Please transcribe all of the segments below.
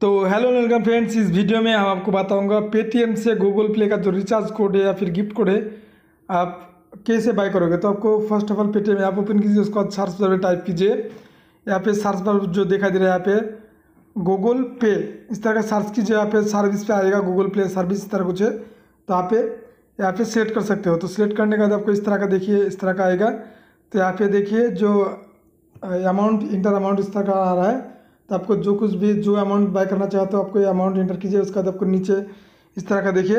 तो hello welcome friends इस video में हम आपको बताऊंगा पेटीएम से गूगल प्ले का जो रिचार्ज कोड है या फिर गिफ्ट कोड है आप कैसे बाय करोगे तो आपको first of all Paytm app open कीजिए उसके बाद सर्च बार में टाइप कीजिए यहाँ पे सर्च बार जो दिखाई दे रहा है यहाँ पे गूगल पे इस तरह का सर्च कीजिए यहाँ पे सर्विस पे आएगा गूगल प्ले सर्विस इस तरह कुछ है तो आप यहाँ पे सेलेक्ट कर सकते हो तो सिलेक्ट करने के बाद आपको इस तरह का देखिए इस तरह का आएगा तो यहाँ पे देखिए जो अमाउंट इंटर अमाउंट इस तरह का आ रहा है तो आपको जो कुछ भी जो अमाउंट बाय करना चाहते हो आपको ये अमाउंट इंटर कीजिए उसके बाद आपको नीचे इस तरह का देखिए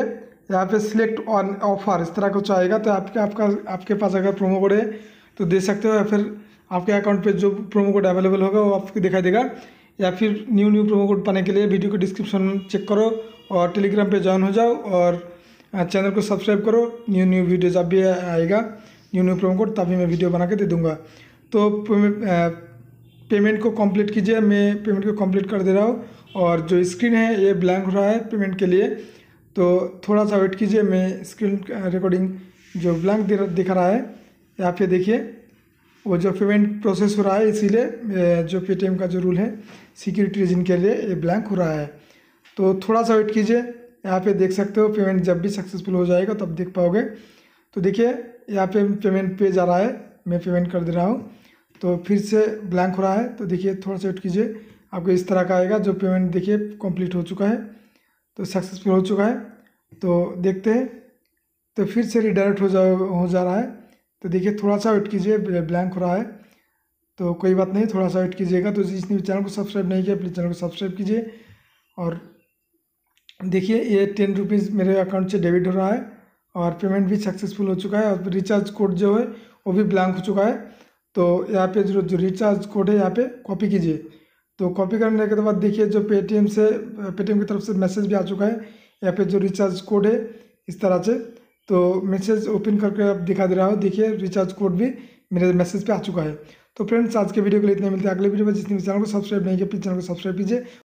यहाँ पे सिलेक्ट ऑन ऑफर इस तरह कुछ आएगा तो आपके आपका आपके पास अगर प्रोमो कोड है तो दे सकते हो या फिर आपके अकाउंट पे जो प्रोमो कोड अवेलेबल होगा वो आपको दिखाई देगा या फिर न्यू न्यू प्रोमो कोड पाने के लिए वीडियो को डिस्क्रिप्शन चेक करो और टेलीग्राम पर ज्वाइन हो जाओ और चैनल को सब्सक्राइब करो न्यू न्यू वीडियो जब भी आएगा न्यू न्यू प्रोमो कोड तभी मैं वीडियो बना के दे दूँगा तो पेमेंट को कंप्लीट कीजिए मैं पेमेंट को कंप्लीट कर दे रहा हूँ और जो स्क्रीन है ये ब्लैंक हो रहा है पेमेंट के लिए तो थोड़ा सा वेट कीजिए मैं स्क्रीन रिकॉर्डिंग जो ब्लैंक दिखा रहा है यहाँ पे देखिए वो जो पेमेंट प्रोसेस हो रहा है इसीलिए जो पेटीएम का जो रूल है सिक्योरिटी रीजन के लिए ये ब्लैंक हो रहा है तो थोड़ा सा वेट कीजिए यहाँ पे देख सकते हो पेमेंट जब भी सक्सेसफुल हो जाएगा तब देख पाओगे तो देखिए यहाँ पे पेमेंट पे जा रहा है मैं पेमेंट कर दे रहा हूँ तो फिर से ब्लैंक हो रहा है तो देखिए थोड़ा सा वेट कीजिए आपको इस तरह का आएगा जो पेमेंट देखिए कंप्लीट हो चुका है तो सक्सेसफुल हो चुका है तो देखते हैं तो फिर से रिडायरेक्ट हो जा हो जा रहा है तो देखिए थोड़ा सा वेट कीजिए ब्लैंक हो रहा है तो कोई बात नहीं थोड़ा सा वेट कीजिएगा तो जिसने भी चैनल को सब्सक्राइब नहीं किया प्लीज़ चैनल को सब्सक्राइब कीजिए और देखिए ये टेन रुपीज़ मेरे अकाउंट से डेबिट हो रहा है और पेमेंट भी सक्सेसफुल हो चुका है और रिचार्ज कोड जो है वो भी ब्लैंक हो चुका है तो यहाँ पे जो जो रिचार्ज कोड है यहाँ पे कॉपी कीजिए तो कॉपी करने के बाद देखिए जो पेटीएम से पेटीएम की तरफ से मैसेज भी आ चुका है यहाँ पे जो रिचार्ज कोड है इस तरह से तो मैसेज ओपन करके आप दिखा दे रहा हो देखिए रिचार्ज कोड भी मेरे मैसेज पे आ चुका है तो फ्रेंड्स आज के वीडियो के लिए इतने मिलते हैं अगले वीडियो में जितने भी चैनल को सब्सक्राइब नहीं किया प्लीज चैनल को सब्सक्राइब कीजिए